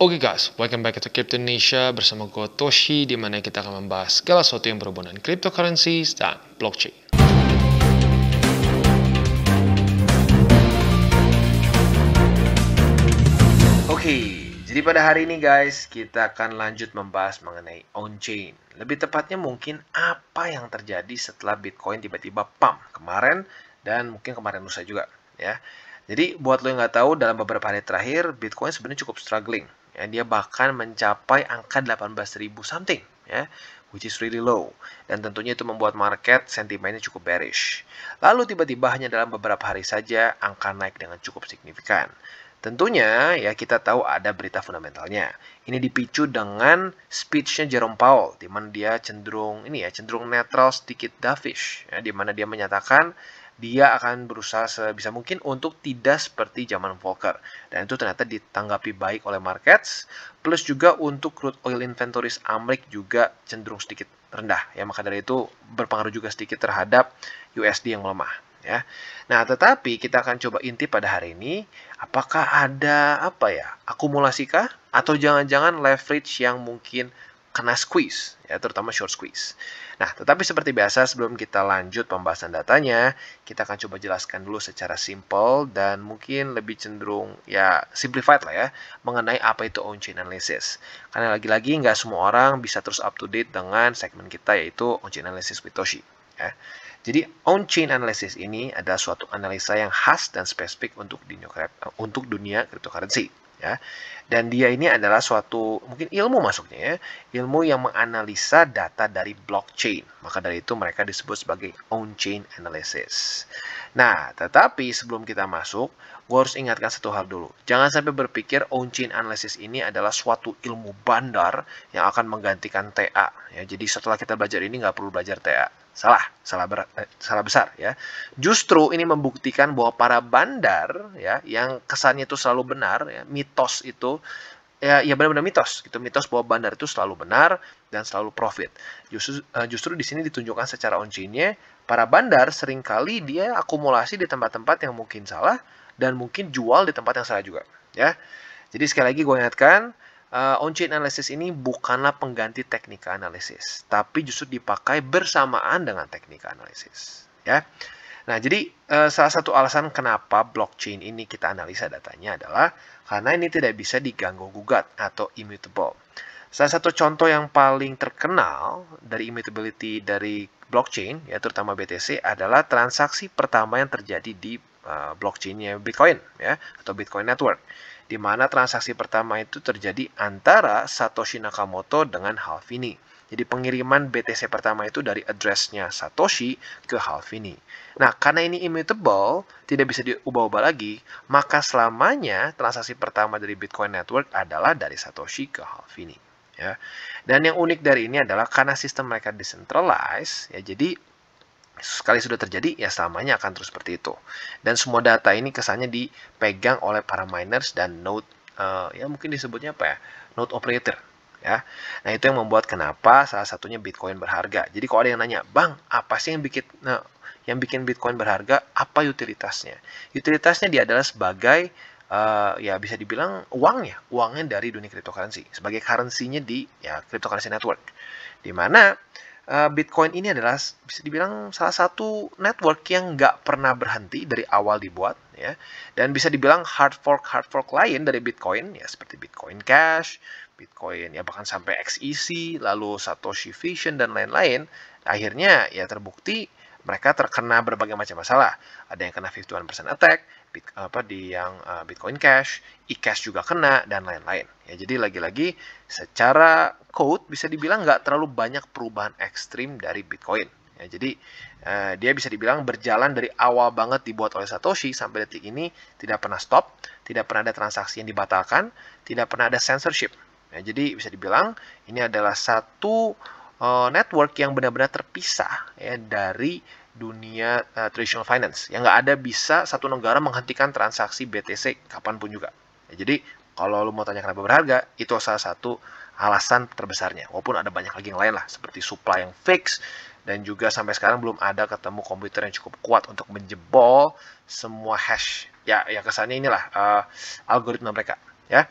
Oke okay guys, welcome back to Crypto Indonesia bersama gue Toshi di mana kita akan membahas segala sesuatu yang berhubungan cryptocurrency dan blockchain. Oke, okay, jadi pada hari ini guys, kita akan lanjut membahas mengenai on-chain. Lebih tepatnya mungkin apa yang terjadi setelah Bitcoin tiba-tiba pump kemarin dan mungkin kemarin lusa juga ya. Jadi buat lo yang nggak tahu, dalam beberapa hari terakhir Bitcoin sebenarnya cukup struggling Ya, dia bahkan mencapai angka 18.000 something, ya, which is really low. Dan tentunya itu membuat market sentimennya cukup bearish. Lalu tiba-tiba hanya dalam beberapa hari saja angka naik dengan cukup signifikan. Tentunya ya kita tahu ada berita fundamentalnya. Ini dipicu dengan speech-nya Jerome Powell, di mana dia cenderung ini ya cenderung netral sedikit dovish, ya, di mana dia menyatakan dia akan berusaha sebisa mungkin untuk tidak seperti zaman Volcker. Dan itu ternyata ditanggapi baik oleh markets, plus juga untuk crude oil inventories Amerika juga cenderung sedikit rendah. Ya, maka dari itu berpengaruh juga sedikit terhadap USD yang lemah. Ya. Nah, tetapi kita akan coba inti pada hari ini, apakah ada apa ya, akumulasi kah atau jangan-jangan leverage yang mungkin kena squeeze, ya, terutama short squeeze. Nah, tetapi seperti biasa sebelum kita lanjut pembahasan datanya, kita akan coba jelaskan dulu secara simple dan mungkin lebih cenderung ya simplified lah ya, mengenai apa itu on-chain analysis. Karena lagi-lagi nggak semua orang bisa terus up to date dengan segmen kita yaitu on-chain analysis with Toshi. Ya. Jadi on-chain analysis ini adalah suatu analisa yang khas dan spesifik untuk dunia, untuk dunia cryptocurrency ya. Dan dia ini adalah suatu mungkin ilmu masuknya ya, ilmu yang menganalisa data dari blockchain. Maka dari itu mereka disebut sebagai on-chain analysis. Nah, tetapi sebelum kita masuk, gue harus ingatkan satu hal dulu. Jangan sampai berpikir on-chain analysis ini adalah suatu ilmu bandar yang akan menggantikan TA. Ya, jadi setelah kita belajar ini nggak perlu belajar TA. Salah, salah, ber, eh, salah besar ya. Justru ini membuktikan bahwa para bandar ya yang kesannya itu selalu benar, ya, mitos itu ya, ya benar-benar mitos gitu mitos bahwa bandar itu selalu benar dan selalu profit justru uh, justru di sini ditunjukkan secara oncinya para bandar seringkali dia akumulasi di tempat-tempat yang mungkin salah dan mungkin jual di tempat yang salah juga ya jadi sekali lagi gue ingatkan uh, on-chain analysis ini bukanlah pengganti teknika analisis tapi justru dipakai bersamaan dengan teknika analisis ya Nah, jadi eh, salah satu alasan kenapa blockchain ini kita analisa datanya adalah karena ini tidak bisa diganggu gugat atau immutable. Salah satu contoh yang paling terkenal dari immutability dari blockchain, ya terutama BTC, adalah transaksi pertama yang terjadi di eh, blockchainnya Bitcoin, ya atau Bitcoin Network, di mana transaksi pertama itu terjadi antara Satoshi Nakamoto dengan Halvini. Jadi pengiriman BTC pertama itu dari addressnya Satoshi ke Halvini. Nah, karena ini immutable, tidak bisa diubah-ubah lagi, maka selamanya transaksi pertama dari Bitcoin Network adalah dari Satoshi ke Halvini, Ya. Dan yang unik dari ini adalah karena sistem mereka decentralized, ya jadi sekali sudah terjadi ya selamanya akan terus seperti itu. Dan semua data ini kesannya dipegang oleh para miners dan node uh, ya mungkin disebutnya apa ya? node operator ya. Nah, itu yang membuat kenapa salah satunya Bitcoin berharga. Jadi kalau ada yang nanya, "Bang, apa sih yang bikin nah, yang bikin Bitcoin berharga? Apa utilitasnya?" Utilitasnya dia adalah sebagai uh, ya bisa dibilang uangnya, uangnya dari dunia cryptocurrency sebagai currency-nya di ya cryptocurrency network. Di mana uh, Bitcoin ini adalah bisa dibilang salah satu network yang nggak pernah berhenti dari awal dibuat ya. Dan bisa dibilang hard fork hard fork lain dari Bitcoin ya seperti Bitcoin Cash, Bitcoin ya bahkan sampai XEC lalu Satoshi Vision dan lain-lain akhirnya ya terbukti mereka terkena berbagai macam masalah ada yang kena 51% attack bit, apa di yang uh, Bitcoin Cash eCash juga kena dan lain-lain ya jadi lagi-lagi secara code bisa dibilang nggak terlalu banyak perubahan ekstrim dari Bitcoin ya jadi uh, dia bisa dibilang berjalan dari awal banget dibuat oleh Satoshi sampai detik ini tidak pernah stop tidak pernah ada transaksi yang dibatalkan tidak pernah ada censorship Nah, jadi bisa dibilang ini adalah satu uh, network yang benar-benar terpisah ya dari dunia uh, traditional finance. Yang nggak ada bisa satu negara menghentikan transaksi BTC kapanpun juga. Ya, jadi kalau lo mau tanya kenapa berharga, itu salah satu alasan terbesarnya. Walaupun ada banyak lagi yang lain lah, seperti supply yang fix, dan juga sampai sekarang belum ada ketemu komputer yang cukup kuat untuk menjebol semua hash. Ya, ya kesannya inilah uh, algoritma mereka. Ya,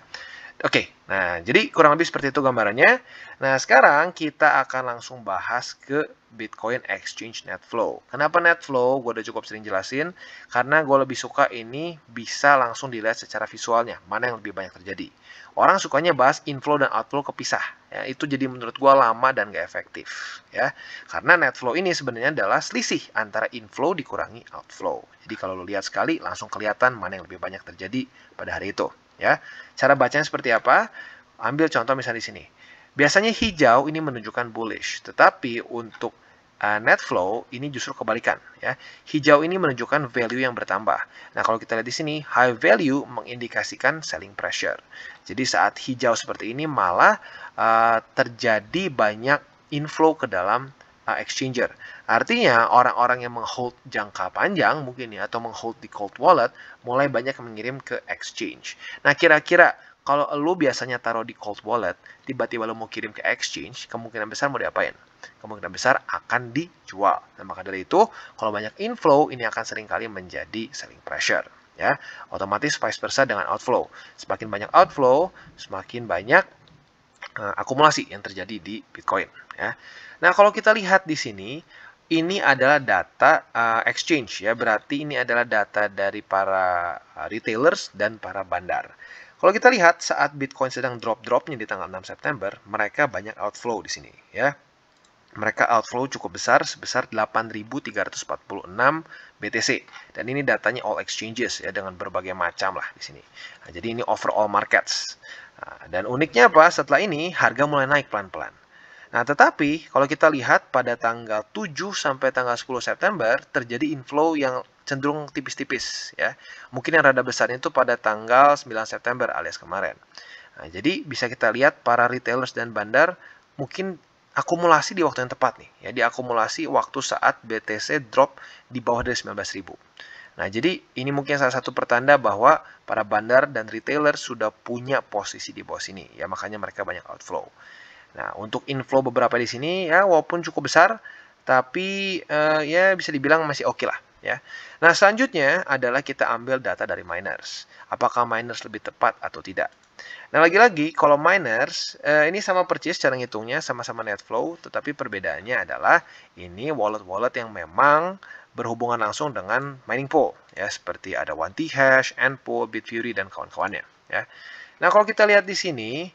Oke, nah jadi kurang lebih seperti itu gambarannya. Nah sekarang kita akan langsung bahas ke Bitcoin Exchange Netflow. Kenapa Netflow? Gue udah cukup sering jelasin. Karena gue lebih suka ini bisa langsung dilihat secara visualnya. Mana yang lebih banyak terjadi. Orang sukanya bahas inflow dan outflow kepisah. Ya, itu jadi menurut gue lama dan gak efektif. ya. Karena Netflow ini sebenarnya adalah selisih antara inflow dikurangi outflow. Jadi kalau lo lihat sekali langsung kelihatan mana yang lebih banyak terjadi pada hari itu ya. Cara bacanya seperti apa? Ambil contoh misalnya di sini. Biasanya hijau ini menunjukkan bullish, tetapi untuk uh, net flow ini justru kebalikan ya. Hijau ini menunjukkan value yang bertambah. Nah, kalau kita lihat di sini high value mengindikasikan selling pressure. Jadi saat hijau seperti ini malah uh, terjadi banyak inflow ke dalam Uh, exchanger. Artinya orang-orang yang menghold jangka panjang mungkin ya atau menghold di cold wallet mulai banyak mengirim ke exchange. Nah kira-kira kalau lo biasanya taruh di cold wallet, tiba-tiba lo mau kirim ke exchange, kemungkinan besar mau diapain? Kemungkinan besar akan dijual. Nah, maka dari itu, kalau banyak inflow, ini akan seringkali menjadi selling pressure ya otomatis vice versa dengan outflow. Semakin banyak outflow, semakin banyak Eh, akumulasi yang terjadi di Bitcoin. Ya. Nah, kalau kita lihat di sini, ini adalah data uh, exchange ya, berarti ini adalah data dari para eh, retailers dan para bandar. Kalau kita lihat saat Bitcoin sedang drop-dropnya di tanggal 6 September, mereka banyak outflow di sini ya. Mereka outflow cukup besar sebesar 8.346 BTC dan ini datanya all exchanges ya dengan berbagai macam lah di sini. Nah, jadi ini overall markets. Nah, dan uniknya apa? Setelah ini harga mulai naik pelan-pelan. Nah, tetapi kalau kita lihat pada tanggal 7 sampai tanggal 10 September terjadi inflow yang cenderung tipis-tipis ya. Mungkin yang rada besar itu pada tanggal 9 September alias kemarin. Nah, jadi bisa kita lihat para retailers dan bandar mungkin akumulasi di waktu yang tepat nih. Ya, diakumulasi waktu saat BTC drop di bawah dari 19.000. Nah, jadi ini mungkin salah satu pertanda bahwa para bandar dan retailer sudah punya posisi di bawah sini. Ya, makanya mereka banyak outflow. Nah, untuk inflow beberapa di sini ya walaupun cukup besar tapi uh, ya bisa dibilang masih oke okay lah ya. Nah, selanjutnya adalah kita ambil data dari miners. Apakah miners lebih tepat atau tidak? Nah, lagi-lagi kalau miners uh, ini sama persis cara ngitungnya sama-sama net flow, tetapi perbedaannya adalah ini wallet-wallet yang memang berhubungan langsung dengan mining pool ya seperti ada one t Hash, Pool, Bitfury dan kawan-kawannya ya. Nah, kalau kita lihat di sini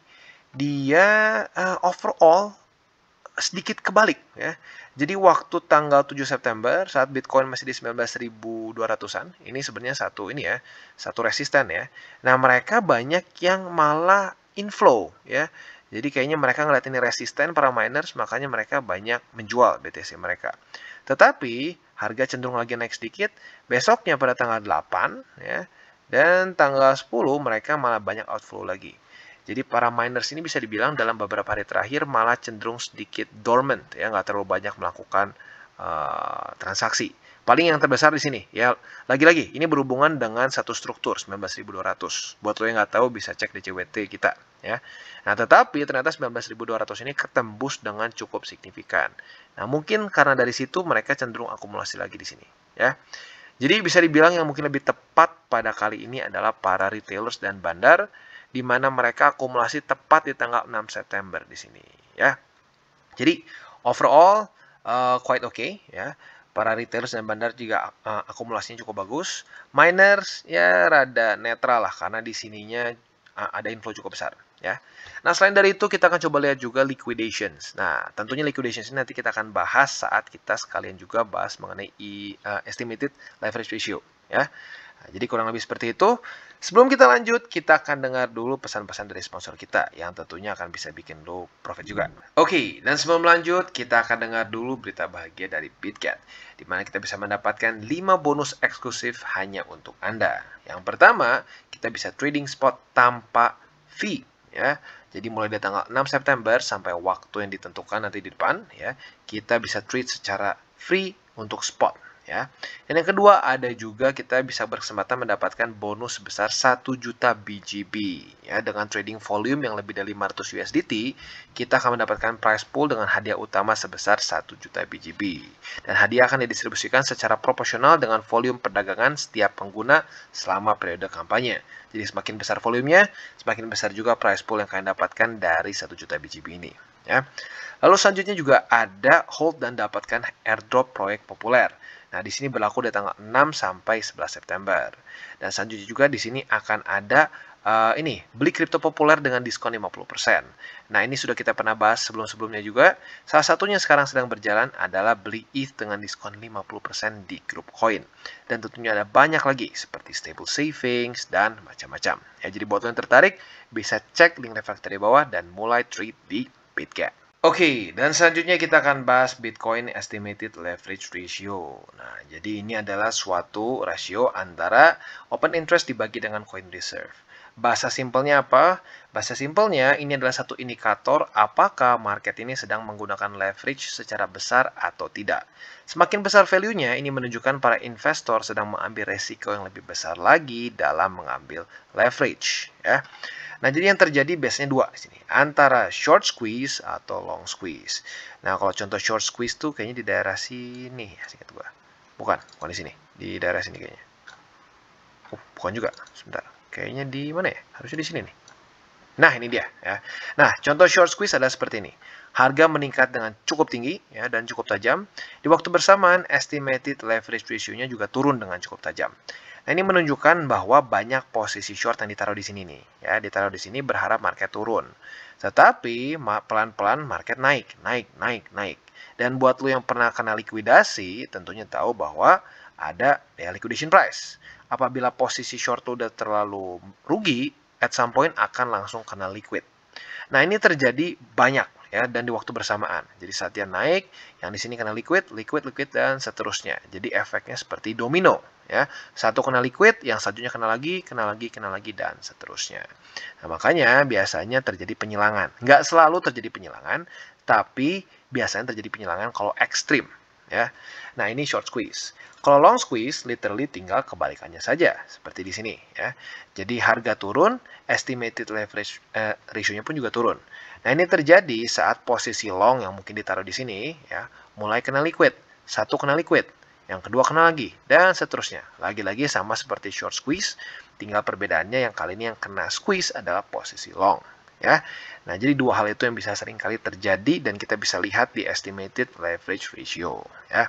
dia uh, overall sedikit kebalik ya. Jadi waktu tanggal 7 September saat Bitcoin masih di 19.200-an, ini sebenarnya satu ini ya, satu resisten ya. Nah, mereka banyak yang malah inflow ya. Jadi kayaknya mereka ngeliat ini resisten para miners, makanya mereka banyak menjual BTC mereka. Tetapi harga cenderung lagi naik sedikit. Besoknya pada tanggal 8 ya dan tanggal 10 mereka malah banyak outflow lagi. Jadi para miners ini bisa dibilang dalam beberapa hari terakhir malah cenderung sedikit dormant ya nggak terlalu banyak melakukan uh, transaksi. Paling yang terbesar di sini ya. Lagi-lagi ini berhubungan dengan satu struktur 19200. Buat lo yang nggak tahu bisa cek di CWT kita ya. Nah, tetapi ternyata 19200 ini ketembus dengan cukup signifikan. Nah, mungkin karena dari situ mereka cenderung akumulasi lagi di sini ya. Jadi bisa dibilang yang mungkin lebih tepat pada kali ini adalah para retailers dan bandar di mana mereka akumulasi tepat di tanggal 6 September di sini ya. Jadi overall uh, quite okay ya. Para retailers dan bandar juga uh, akumulasinya cukup bagus. Miners ya rada netral lah karena di sininya uh, ada info cukup besar ya. Nah, selain dari itu kita akan coba lihat juga liquidations. Nah, tentunya liquidations ini nanti kita akan bahas saat kita sekalian juga bahas mengenai uh, estimated leverage ratio ya. Nah, jadi kurang lebih seperti itu. Sebelum kita lanjut, kita akan dengar dulu pesan-pesan dari sponsor kita yang tentunya akan bisa bikin lo profit juga. Oke, okay, dan sebelum lanjut, kita akan dengar dulu berita bahagia dari BitGet, di mana kita bisa mendapatkan 5 bonus eksklusif hanya untuk Anda. Yang pertama, kita bisa trading spot tanpa fee ya. Jadi mulai dari tanggal 6 September sampai waktu yang ditentukan nanti di depan ya, kita bisa trade secara free untuk spot ya. Dan yang kedua ada juga kita bisa berkesempatan mendapatkan bonus sebesar 1 juta BGB ya dengan trading volume yang lebih dari 500 USDT, kita akan mendapatkan prize pool dengan hadiah utama sebesar 1 juta BGB. Dan hadiah akan didistribusikan secara proporsional dengan volume perdagangan setiap pengguna selama periode kampanye. Jadi semakin besar volumenya, semakin besar juga prize pool yang kalian dapatkan dari 1 juta BGB ini ya. Lalu selanjutnya juga ada hold dan dapatkan airdrop proyek populer. Nah, di sini berlaku dari tanggal 6 sampai 11 September. Dan selanjutnya juga di sini akan ada uh, ini, beli kripto populer dengan diskon 50%. Nah, ini sudah kita pernah bahas sebelum-sebelumnya juga. Salah satunya sekarang sedang berjalan adalah beli ETH dengan diskon 50% di grup koin Dan tentunya ada banyak lagi seperti stable savings dan macam-macam. Ya, jadi buat yang tertarik bisa cek link referensi di bawah dan mulai trade di Bitget. Oke, dan selanjutnya kita akan bahas Bitcoin Estimated Leverage Ratio. Nah, jadi ini adalah suatu rasio antara open interest dibagi dengan coin reserve. Bahasa simpelnya apa? Bahasa simpelnya ini adalah satu indikator apakah market ini sedang menggunakan leverage secara besar atau tidak. Semakin besar value-nya, ini menunjukkan para investor sedang mengambil resiko yang lebih besar lagi dalam mengambil leverage. Ya. Nah, jadi yang terjadi biasanya dua di sini, antara short squeeze atau long squeeze. Nah, kalau contoh short squeeze tuh kayaknya di daerah sini, ya, singkat gua. Bukan, bukan di sini, di daerah sini kayaknya. Oh, bukan juga, sebentar. Kayaknya di mana ya? Harusnya di sini nih. Nah, ini dia ya. Nah, contoh short squeeze adalah seperti ini. Harga meningkat dengan cukup tinggi ya dan cukup tajam. Di waktu bersamaan, estimated leverage ratio-nya juga turun dengan cukup tajam. Nah ini menunjukkan bahwa banyak posisi short yang ditaruh di sini nih, ya ditaruh di sini berharap market turun. Tetapi pelan-pelan market naik, naik, naik, naik. Dan buat lo yang pernah kena likuidasi, tentunya tahu bahwa ada ya, liquidation price. Apabila posisi short sudah udah terlalu rugi, at some point akan langsung kena liquid. Nah ini terjadi banyak ya dan di waktu bersamaan. Jadi saat dia naik, yang di sini kena liquid, liquid, liquid dan seterusnya. Jadi efeknya seperti domino ya. Satu kena liquid, yang satunya kena lagi, kena lagi, kena lagi dan seterusnya. Nah, makanya biasanya terjadi penyilangan. Nggak selalu terjadi penyilangan, tapi biasanya terjadi penyilangan kalau ekstrim ya. Nah, ini short squeeze. Kalau long squeeze, literally tinggal kebalikannya saja, seperti di sini. ya. Jadi harga turun, estimated leverage eh, ratio-nya pun juga turun. Nah, ini terjadi saat posisi long yang mungkin ditaruh di sini ya, mulai kena liquid. Satu kena liquid, yang kedua kena lagi, dan seterusnya. Lagi-lagi sama seperti short squeeze, tinggal perbedaannya yang kali ini yang kena squeeze adalah posisi long. Ya. Nah, jadi dua hal itu yang bisa sering kali terjadi dan kita bisa lihat di estimated leverage ratio. Ya.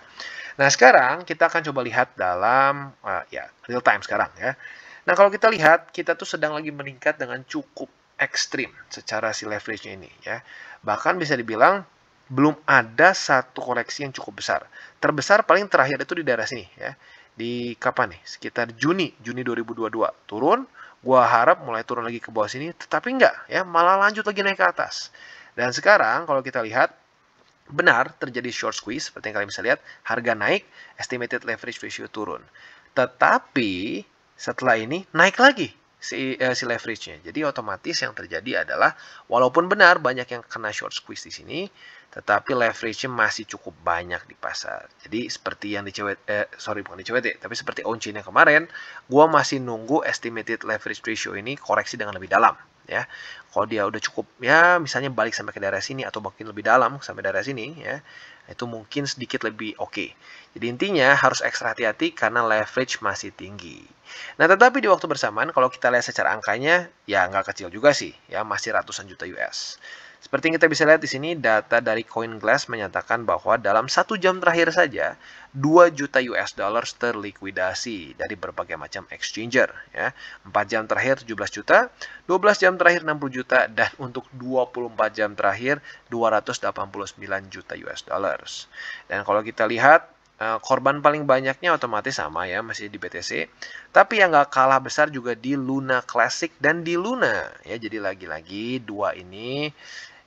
Nah, sekarang kita akan coba lihat dalam uh, ya real time sekarang ya. Nah, kalau kita lihat, kita tuh sedang lagi meningkat dengan cukup ekstrim secara si leverage-nya ini ya. Bahkan bisa dibilang belum ada satu koreksi yang cukup besar. Terbesar paling terakhir itu di daerah sini ya. Di kapan nih? Sekitar Juni, Juni 2022 turun. Gua harap mulai turun lagi ke bawah sini, tetapi enggak ya, malah lanjut lagi naik ke atas. Dan sekarang kalau kita lihat benar terjadi short squeeze seperti yang kalian bisa lihat harga naik estimated leverage ratio turun tetapi setelah ini naik lagi si, eh, si leverage-nya. Jadi otomatis yang terjadi adalah walaupun benar banyak yang kena short squeeze di sini, tetapi leverage-nya masih cukup banyak di pasar. Jadi seperti yang dicewet, eh, sorry bukan dicewet, tapi seperti on chain yang kemarin, gua masih nunggu estimated leverage ratio ini koreksi dengan lebih dalam ya. Kalau dia udah cukup ya misalnya balik sampai ke daerah sini atau mungkin lebih dalam sampai daerah sini ya, itu mungkin sedikit lebih oke. Okay. Jadi intinya harus ekstra hati-hati karena leverage masih tinggi. Nah tetapi di waktu bersamaan kalau kita lihat secara angkanya ya nggak kecil juga sih ya masih ratusan juta US. Seperti yang kita bisa lihat di sini, data dari CoinGlass menyatakan bahwa dalam satu jam terakhir saja, 2 juta US dollar terlikuidasi dari berbagai macam exchanger. Ya. 4 jam terakhir 17 juta, 12 jam terakhir 60 juta, dan untuk 24 jam terakhir 289 juta US dollars. Dan kalau kita lihat, Eh, korban paling banyaknya otomatis sama ya, masih di BTC. Tapi yang nggak kalah besar juga di Luna Classic dan di Luna. Ya, jadi lagi-lagi dua ini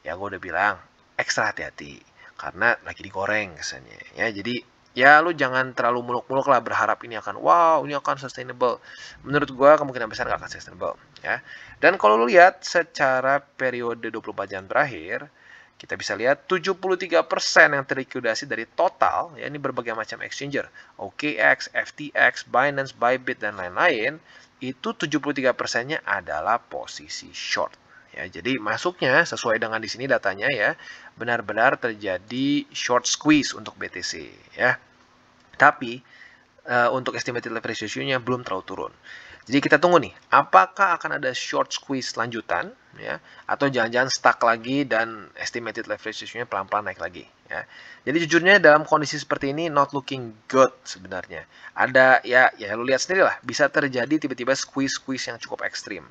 ya gue udah bilang ekstra hati-hati karena lagi digoreng kesannya. Ya, jadi ya lu jangan terlalu muluk-muluk lah berharap ini akan wow ini akan sustainable menurut gue kemungkinan besar nggak akan sustainable ya dan kalau lu lihat secara periode 24 jam terakhir kita bisa lihat 73% yang terlikuidasi dari total, ya ini berbagai macam exchanger, OKX, FTX, Binance, Bybit, dan lain-lain, itu 73 persennya adalah posisi short. Ya, jadi masuknya sesuai dengan di sini datanya ya, benar-benar terjadi short squeeze untuk BTC ya. Tapi uh, untuk estimated leverage ratio-nya belum terlalu turun. Jadi kita tunggu nih, apakah akan ada short squeeze lanjutan ya atau jangan-jangan stuck lagi dan estimated leverage ratio-nya pelan-pelan naik lagi ya. Jadi jujurnya dalam kondisi seperti ini not looking good sebenarnya. Ada ya ya lu lihat sendiri lah. bisa terjadi tiba-tiba squeeze-squeeze yang cukup ekstrim.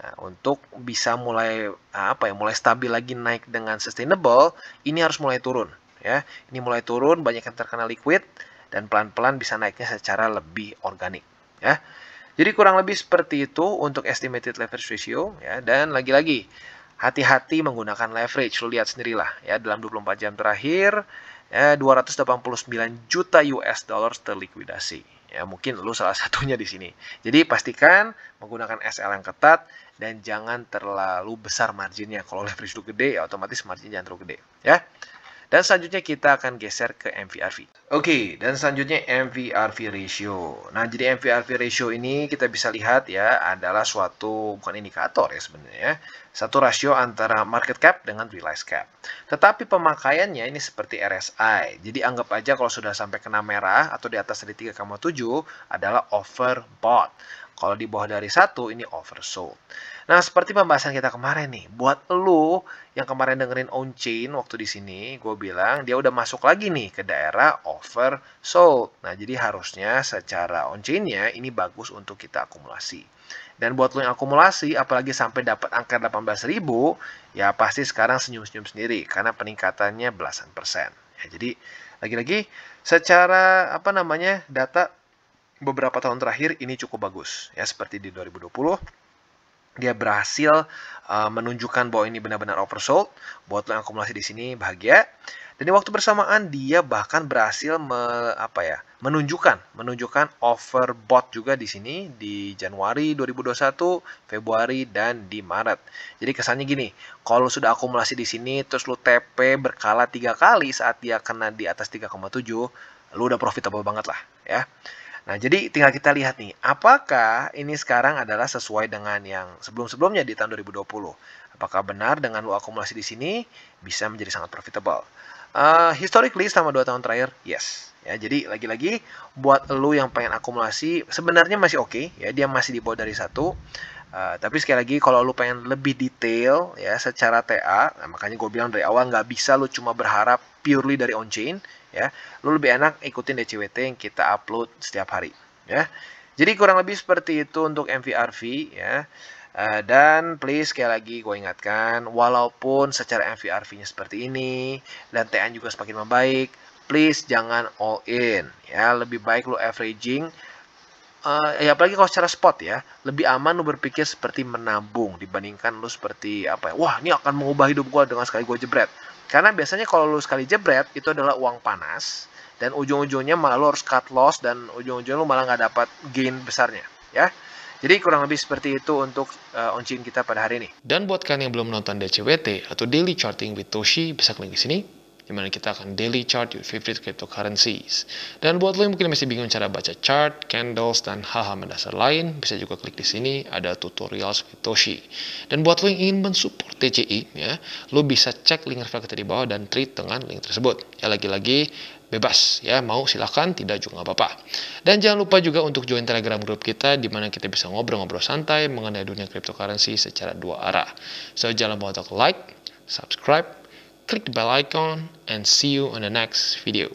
Nah, untuk bisa mulai ah, apa ya mulai stabil lagi naik dengan sustainable ini harus mulai turun ya. Ini mulai turun banyak yang terkena liquid dan pelan-pelan bisa naiknya secara lebih organik ya. Jadi kurang lebih seperti itu untuk estimated leverage ratio ya dan lagi-lagi hati-hati menggunakan leverage. Lu lihat sendirilah ya dalam 24 jam terakhir ya 289 juta US dollar terlikuidasi. Ya mungkin lu salah satunya di sini. Jadi pastikan menggunakan SL yang ketat dan jangan terlalu besar marginnya. Kalau leverage itu gede ya otomatis marginnya jangan terlalu gede ya. Dan selanjutnya kita akan geser ke MVRV. Oke, okay, dan selanjutnya MVRV ratio. Nah, jadi MVRV ratio ini kita bisa lihat ya adalah suatu bukan indikator ya sebenarnya. Ya, satu rasio antara market cap dengan realized cap. Tetapi pemakaiannya ini seperti RSI. Jadi anggap aja kalau sudah sampai kena merah atau di atas dari 3,7 adalah overbought. Kalau di bawah dari satu ini oversold. Nah, seperti pembahasan kita kemarin nih, buat lo yang kemarin dengerin on chain waktu di sini, gue bilang dia udah masuk lagi nih ke daerah oversold. Nah, jadi harusnya secara on chainnya ini bagus untuk kita akumulasi. Dan buat lo yang akumulasi, apalagi sampai dapat angka 18.000, ya pasti sekarang senyum-senyum sendiri karena peningkatannya belasan persen. Ya, jadi lagi-lagi secara apa namanya data beberapa tahun terakhir ini cukup bagus ya seperti di 2020 dia berhasil uh, menunjukkan bahwa ini benar-benar oversold. buat lo yang akumulasi di sini bahagia. Dan di waktu bersamaan dia bahkan berhasil me, apa ya, menunjukkan menunjukkan overbought juga di sini di Januari 2021, Februari dan di Maret. Jadi kesannya gini, kalau sudah akumulasi di sini terus lo TP berkala tiga kali saat dia kena di atas 3,7, lo udah profitable banget lah ya. Nah, jadi tinggal kita lihat nih, apakah ini sekarang adalah sesuai dengan yang sebelum-sebelumnya di tahun 2020? Apakah benar dengan lo akumulasi di sini bisa menjadi sangat profitable? Uh, historically selama 2 tahun terakhir, yes. Ya, jadi lagi-lagi buat lo yang pengen akumulasi sebenarnya masih oke okay, ya, dia masih di bawah dari satu. Eh, tapi sekali lagi kalau lu pengen lebih detail ya secara TA, nah makanya gue bilang dari awal nggak bisa lu cuma berharap purely dari on chain ya. Lu lebih enak ikutin DCWT yang kita upload setiap hari ya. Jadi kurang lebih seperti itu untuk MVRV ya. Uh, dan please sekali lagi gue ingatkan walaupun secara MVRV-nya seperti ini dan TA juga semakin membaik, please jangan all in ya. Lebih baik lu averaging uh, ya apalagi kalau secara spot ya lebih aman lu berpikir seperti menabung dibandingkan lu seperti apa ya wah ini akan mengubah hidup gua dengan sekali gua jebret karena biasanya kalau lu sekali jebret itu adalah uang panas dan ujung-ujungnya malah lu harus cut loss dan ujung-ujungnya lu malah nggak dapat gain besarnya ya jadi kurang lebih seperti itu untuk uh, oncin kita pada hari ini. Dan buat kalian yang belum nonton DCWT atau Daily Charting with Toshi, bisa klik di sini di mana kita akan daily chart your favorite cryptocurrencies. Dan buat lo yang mungkin masih bingung cara baca chart, candles, dan hal-hal mendasar lain, bisa juga klik di sini, ada tutorial Satoshi. Dan buat lo yang ingin mensupport TCI, ya, lo bisa cek link referral kita di bawah dan treat dengan link tersebut. Ya lagi-lagi, bebas ya mau silahkan tidak juga nggak apa-apa dan jangan lupa juga untuk join telegram grup kita di mana kita bisa ngobrol-ngobrol santai mengenai dunia cryptocurrency secara dua arah so jangan lupa untuk like subscribe click the bell icon and see you on the next video